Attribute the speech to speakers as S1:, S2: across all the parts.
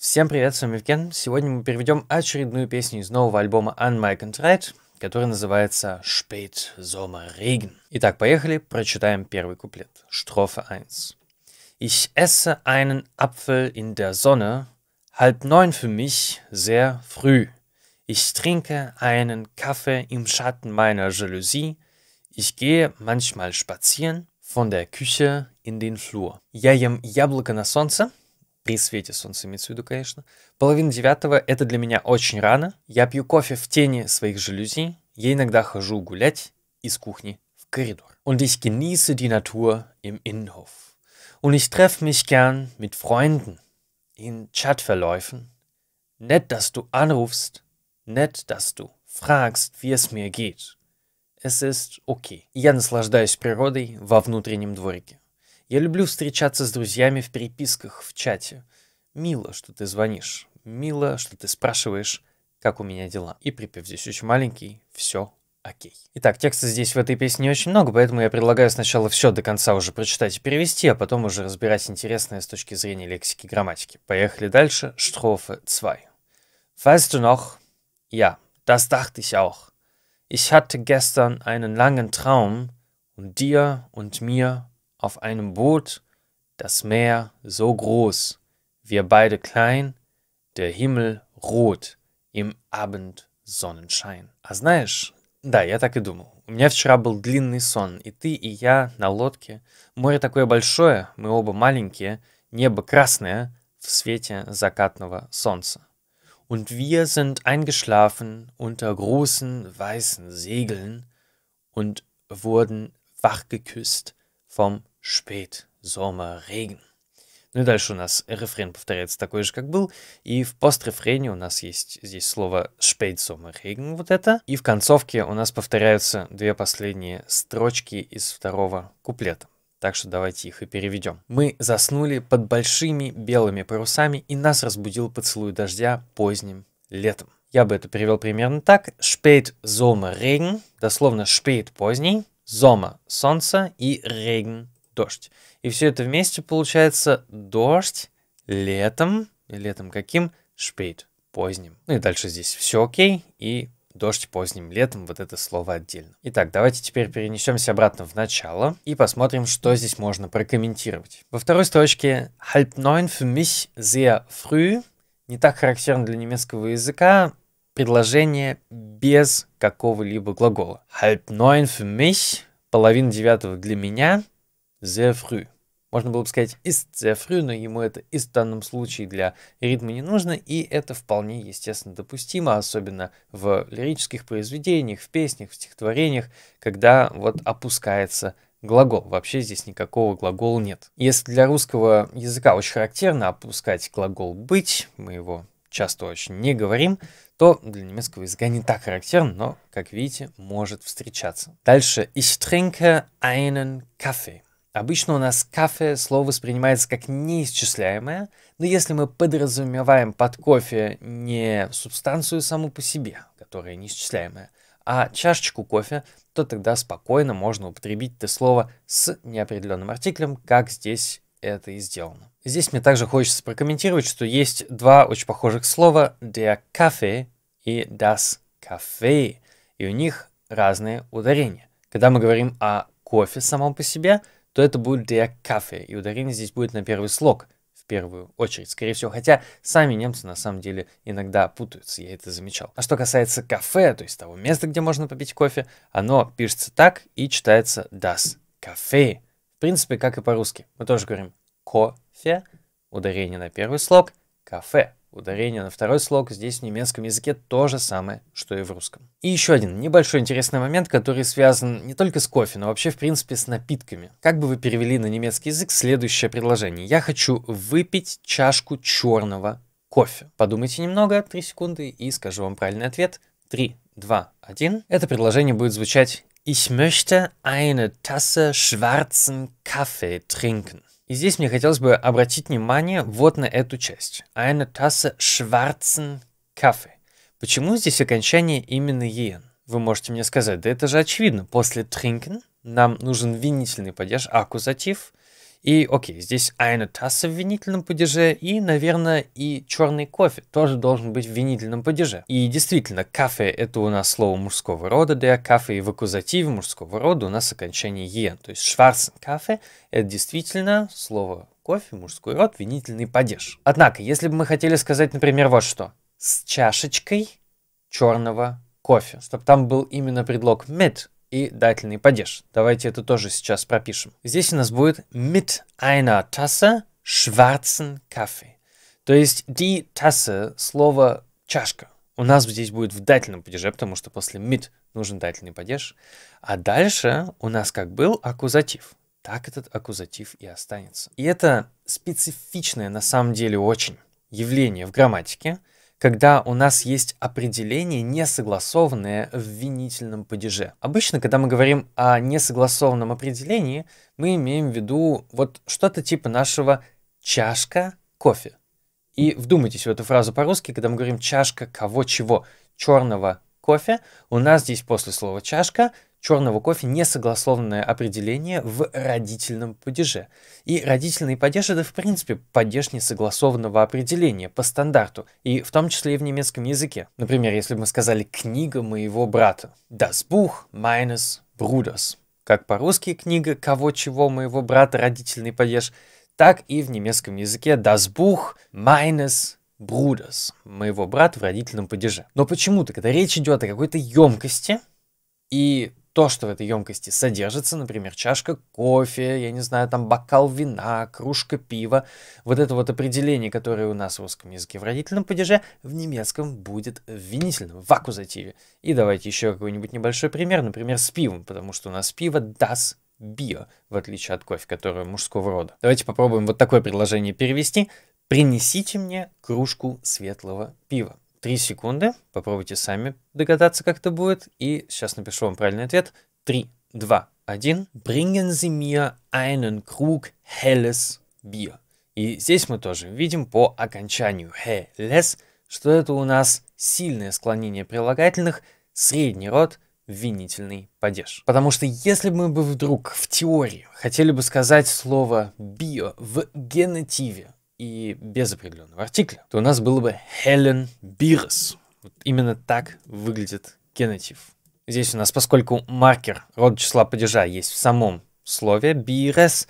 S1: Всем привет, с вами Евген. Сегодня мы переведем очередную песню из нового альбома On My Contract, который называется Spät Sommerregen. Итак, поехали, прочитаем первый куплет. Strophe 1. Ich esse einen Apfel in der Sonne, halb neun für mich, sehr früh. Ich trinke einen Kaffee im Schatten meiner Jalousie. Ich gehe manchmal spazieren von der Küche in den Flur. Я ем яблоко на солнце, при свете солнца имеется в виду, конечно. Половина девятого — это для меня очень рано. Я пью кофе в тени своих жалюзи. Я иногда хожу гулять из кухни в коридор. Und ich genieße die Natur im Innenhof. Und ich treffe mich gern mit Freunden in Chatverläufen. Nett, dass du anrufst. Nett, dass du fragst, wie es mir geht. Es ist okay. Я наслаждаюсь природой во внутреннем дворике. Я люблю встречаться с друзьями в переписках, в чате. Мило, что ты звонишь. Мило, что ты спрашиваешь, как у меня дела. И припев здесь очень маленький, все окей. Итак, текста здесь в этой песне не очень много, поэтому я предлагаю сначала все до конца уже прочитать и перевести, а потом уже разбирать интересное с точки зрения лексики и грамматики. Поехали дальше. Штрофе 2. Weißt du noch? Ja, das dachte ich auch. Ich hatte gestern einen langen Traum und dir und mir auf einem Boot das Meer so groß wir beide klein, der Himmel rot im Abendsonnenschein. А знаешь, да, я так и думал. У меня вчера был длинный сон, и ты, и я на лодке. Море такое большое, мы оба маленькие, небо красное в свете закатного солнца. Und wir sind eingeschlafen unter großen weißen Segeln und wurden wachgeküsst vom Spätsommerregen. Ну и дальше у нас рефрен повторяется такой же, как был. И в пострефрене у нас есть здесь слово «Spätsommerregen», вот это. И в концовке у нас повторяются две последние строчки из второго куплета. Так что давайте их и переведем. Мы заснули под большими белыми парусами, и нас разбудил поцелуй дождя поздним летом. Я бы это перевел примерно так. Spät Sommerregen, дословно spät поздний, Зома – солнце и рейгн дождь. И все это вместе получается дождь летом, летом каким? Шпейт, поздним. Ну и дальше здесь все окей, и дождь поздним летом, вот это слово отдельно. Итак, давайте теперь перенесемся обратно в начало и посмотрим, что здесь можно прокомментировать. Во второй строчке «Halb neun für mich sehr früh» не так характерно для немецкого языка предложение без какого-либо глагола. «Halb neun für mich» — половина девятого для меня — sehr früh. Можно было бы сказать ist sehr früh, но ему это ist в данном случае для ритма не нужно, и это вполне естественно допустимо, особенно в лирических произведениях, в песнях, в стихотворениях, когда вот опускается глагол. Вообще здесь никакого глагола нет. Если для русского языка очень характерно опускать глагол «быть», мы его часто очень не говорим, то для немецкого языка не так характерно, но, как видите, может встречаться. Дальше. Ich trinke einen Kaffee. Обычно у нас кафе слово воспринимается как неисчисляемое, но если мы подразумеваем под кофе не субстанцию саму по себе, которая неисчисляемая, а чашечку кофе, то тогда спокойно можно употребить это слово с неопределенным артиклем, как здесь это и сделано. Здесь мне также хочется прокомментировать, что есть два очень похожих слова «der кафе и «das Kaffee», и у них разные ударения. Когда мы говорим о кофе самом по себе – то это будет der кафе и ударение здесь будет на первый слог в первую очередь, скорее всего, хотя сами немцы на самом деле иногда путаются, я это замечал. А что касается кафе, то есть того места, где можно попить кофе, оно пишется так и читается das Kaffee, в принципе, как и по-русски. Мы тоже говорим кофе, ударение на первый слог, кафе. Ударение на второй слог здесь в немецком языке то же самое, что и в русском. И еще один небольшой интересный момент, который связан не только с кофе, но вообще в принципе с напитками. Как бы вы перевели на немецкий язык следующее предложение? Я хочу выпить чашку черного кофе. Подумайте немного, 3 секунды, и скажу вам правильный ответ. 3, 2, 1. Это предложение будет звучать Ich möchte eine Tasse schwarzen Kaffee trinken. И здесь мне хотелось бы обратить внимание вот на эту часть. Eine Tasse schwarzen Kaffee. Почему здесь окончание именно ен? Вы можете мне сказать, да это же очевидно. После trinken нам нужен винительный падеж, аккузатив – и окей, здесь айнутаса в винительном падеже, и, наверное, и черный кофе тоже должен быть в винительном падеже. И действительно, кафе — это у нас слово мужского рода, да, кафе и в аккузативе мужского рода у нас окончание «е», то есть шварцен кафе — это действительно слово кофе, мужской род, винительный падеж. Однако, если бы мы хотели сказать, например, вот что. С чашечкой черного кофе, чтобы там был именно предлог «mit», и дательный падеж. Давайте это тоже сейчас пропишем. Здесь у нас будет mit einer Tasse schwarzen Kaffee. То есть die Tasse, слово чашка. У нас здесь будет в дательном падеже, потому что после mit нужен дательный падеж. А дальше у нас как был аккузатив, так этот аккузатив и останется. И это специфичное на самом деле очень явление в грамматике – когда у нас есть определения, несогласованные в винительном падеже. Обычно, когда мы говорим о несогласованном определении, мы имеем в виду вот что-то типа нашего «чашка кофе». И вдумайтесь в эту фразу по-русски, когда мы говорим «чашка кого-чего», черного кофе, у нас здесь после слова «чашка» черного кофе несогласованное определение в родительном падеже. И родительный падеж это в принципе падеж несогласованного определения по стандарту, и в том числе и в немецком языке. Например, если бы мы сказали «книга моего брата», «das Buch meines Bruders», как по-русски «книга кого чего моего брата» родительный падеж, так и в немецком языке «das Buch meines Bruders моего брата в родительном падеже. Но почему-то, когда речь идет о какой-то емкости, и то, что в этой емкости содержится, например, чашка кофе, я не знаю, там бокал вина, кружка пива, вот это вот определение, которое у нас в русском языке в родительном падеже, в немецком будет в винительном, в аккузативе. И давайте еще какой-нибудь небольшой пример, например, с пивом, потому что у нас пиво das био, в отличие от кофе, которое мужского рода. Давайте попробуем вот такое предложение перевести. Принесите мне кружку светлого пива. 3 секунды. Попробуйте сами догадаться, как это будет. И сейчас напишу вам правильный ответ. 3, 2, 1. Bringen Sie mir einen Krug helles Bier. И здесь мы тоже видим по окончанию helles, что это у нас сильное склонение прилагательных, средний род, винительный падеж. Потому что если бы мы бы вдруг в теории хотели бы сказать слово bio в генетиве, и без определенного артикля, то у нас было бы Helen Beers. Вот именно так выглядит генетив. Здесь у нас, поскольку маркер рода числа падежа есть в самом слове Beers,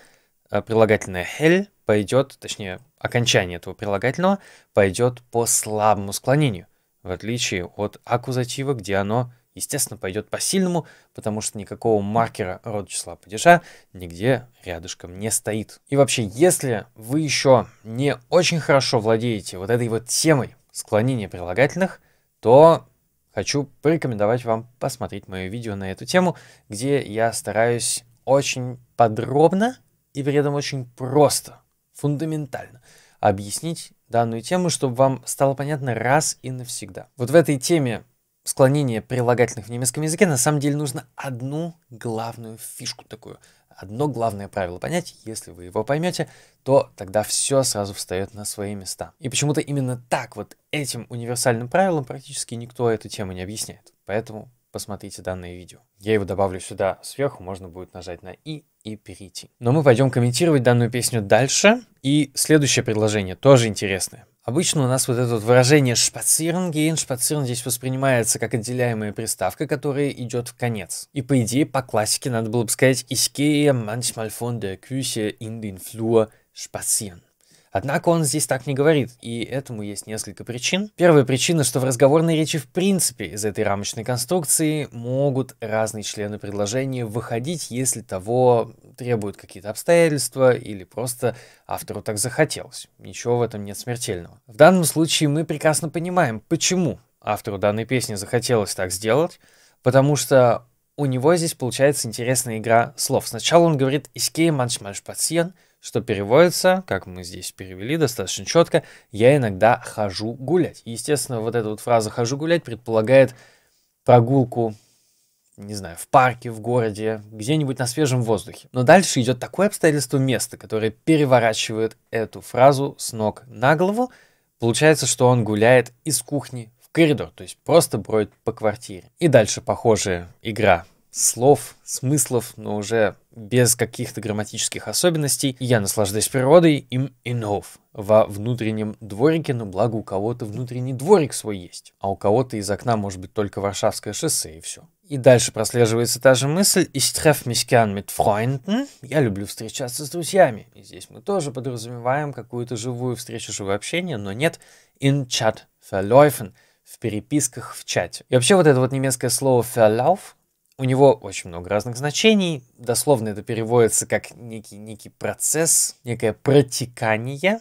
S1: а прилагательное hell пойдет, точнее, окончание этого прилагательного пойдет по слабому склонению, в отличие от аккузатива, где оно естественно, пойдет по-сильному, потому что никакого маркера рода числа падежа нигде рядышком не стоит. И вообще, если вы еще не очень хорошо владеете вот этой вот темой склонения прилагательных, то хочу порекомендовать вам посмотреть мое видео на эту тему, где я стараюсь очень подробно и при этом очень просто, фундаментально объяснить данную тему, чтобы вам стало понятно раз и навсегда. Вот в этой теме склонение прилагательных в немецком языке, на самом деле нужно одну главную фишку такую, одно главное правило понять. Если вы его поймете, то тогда все сразу встает на свои места. И почему-то именно так вот этим универсальным правилом практически никто эту тему не объясняет. Поэтому посмотрите данное видео. Я его добавлю сюда сверху, можно будет нажать на «и» и перейти. Но мы пойдем комментировать данную песню дальше. И следующее предложение тоже интересное. Обычно у нас вот это вот выражение «шпацирен гейн», «шпацирен» здесь воспринимается как отделяемая приставка, которая идет в конец. И по идее, по классике надо было бы сказать «ich gehe manchmal von der Küche in den Flur spazieren». Однако он здесь так не говорит, и этому есть несколько причин. Первая причина, что в разговорной речи в принципе из этой рамочной конструкции могут разные члены предложения выходить, если того требуют какие-то обстоятельства или просто автору так захотелось. Ничего в этом нет смертельного. В данном случае мы прекрасно понимаем, почему автору данной песни захотелось так сделать, потому что у него здесь получается интересная игра слов. Сначала он говорит «Искей манчмальш пациент», что переводится, как мы здесь перевели достаточно четко, я иногда хожу гулять. Естественно, вот эта вот фраза «хожу гулять» предполагает прогулку, не знаю, в парке, в городе, где-нибудь на свежем воздухе. Но дальше идет такое обстоятельство места, которое переворачивает эту фразу с ног на голову. Получается, что он гуляет из кухни в коридор, то есть просто бродит по квартире. И дальше похожая игра слов, смыслов, но уже без каких-то грамматических особенностей. Я наслаждаюсь природой, им enough. Во внутреннем дворике, но ну, благо у кого-то внутренний дворик свой есть, а у кого-то из окна может быть только Варшавское шоссе и все. И дальше прослеживается та же мысль «Ich treff mich gern mit Freunden» «Я люблю встречаться с друзьями». И здесь мы тоже подразумеваем какую-то живую встречу, живое общение, но нет «in chat verläufen» в переписках в чате. И вообще вот это вот немецкое слово «verlauf» У него очень много разных значений. Дословно это переводится как некий, некий процесс, некое протекание.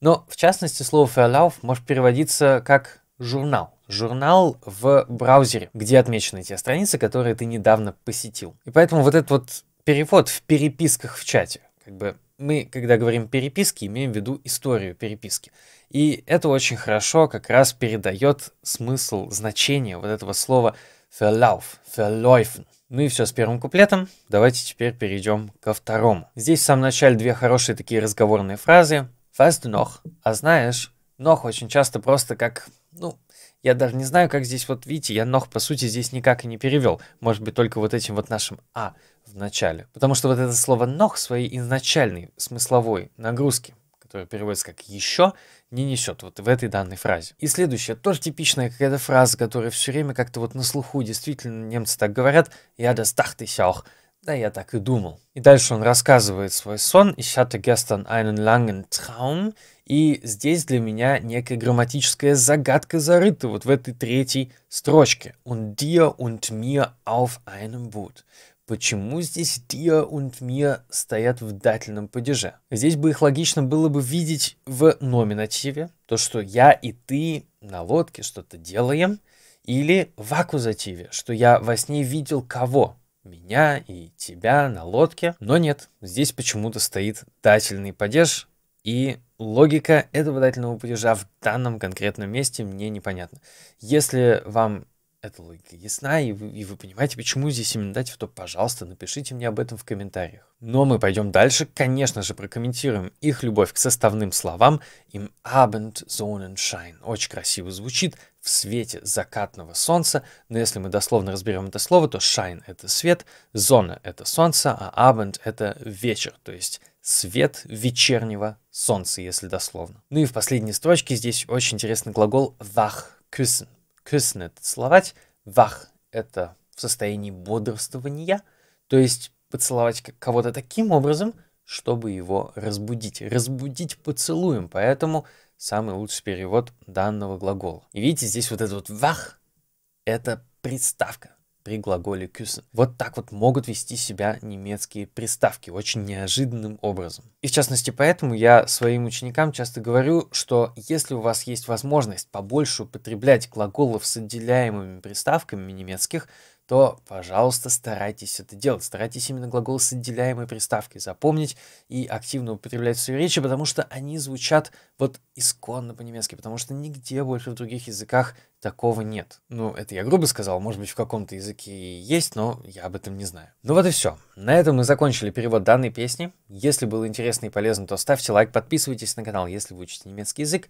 S1: Но, в частности, слово «ферлауф» может переводиться как «журнал». Журнал в браузере, где отмечены те страницы, которые ты недавно посетил. И поэтому вот этот вот перевод в переписках в чате, как бы мы, когда говорим переписки, имеем в виду историю переписки. И это очень хорошо как раз передает смысл, значение вот этого слова Verlauf, Verläufen. Ну и все с первым куплетом. Давайте теперь перейдем ко второму. Здесь в самом начале две хорошие такие разговорные фразы. Fast noch, а знаешь, noch очень часто просто как, ну, я даже не знаю, как здесь, вот видите, я нох, по сути, здесь никак и не перевел. Может быть, только вот этим вот нашим «а» в начале. Потому что вот это слово «нох» своей изначальной смысловой нагрузки которое переводится как «еще», не несет вот в этой данной фразе. И следующая тоже типичная какая-то фраза, которая все время как-то вот на слуху, действительно, немцы так говорят, «я das dachte ich auch», да, я так и думал. И дальше он рассказывает свой сон. Ich hatte gestern einen langen Traum. И здесь для меня некая грамматическая загадка зарыта вот в этой третьей строчке. Und dir und mir auf einem Boot. Почему здесь Диа и Мия стоят в дательном падеже? Здесь бы их логично было бы видеть в номинативе, то, что я и ты на лодке что-то делаем, или в аккузативе, что я во сне видел кого, меня и тебя на лодке. Но нет, здесь почему-то стоит дательный падеж, и логика этого дательного падежа в данном конкретном месте мне непонятна. Если вам эта логика ясна, и вы, и вы понимаете, почему здесь именно дать, то, пожалуйста, напишите мне об этом в комментариях. Но мы пойдем дальше, конечно же, прокомментируем их любовь к составным словам, им Abend, Sonnenschein, очень красиво звучит, в свете закатного солнца, но если мы дословно разберем это слово, то shine — это свет, зона — это солнце, а Abend — это вечер, то есть свет вечернего солнца, если дословно. Ну и в последней строчке здесь очень интересный глагол «wach» — «küssen», Кыснет целовать. Вах – это в состоянии бодрствования, то есть поцеловать кого-то таким образом, чтобы его разбудить. Разбудить поцелуем, поэтому самый лучший перевод данного глагола. И видите, здесь вот этот вот вах – это приставка при глаголе küssen. Вот так вот могут вести себя немецкие приставки очень неожиданным образом. И в частности поэтому я своим ученикам часто говорю, что если у вас есть возможность побольше употреблять глаголов с отделяемыми приставками немецких, то, пожалуйста, старайтесь это делать. Старайтесь именно глагол с отделяемой приставкой запомнить и активно употреблять в своей речи, потому что они звучат вот исконно по-немецки, потому что нигде больше в других языках такого нет. Ну, это я грубо сказал, может быть, в каком-то языке и есть, но я об этом не знаю. Ну вот и все. На этом мы закончили перевод данной песни. Если было интересно и полезно, то ставьте лайк, подписывайтесь на канал, если вы учите немецкий язык.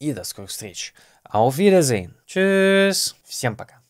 S1: И до скорых встреч. Auf Wiedersehen. Tschüss. Всем пока.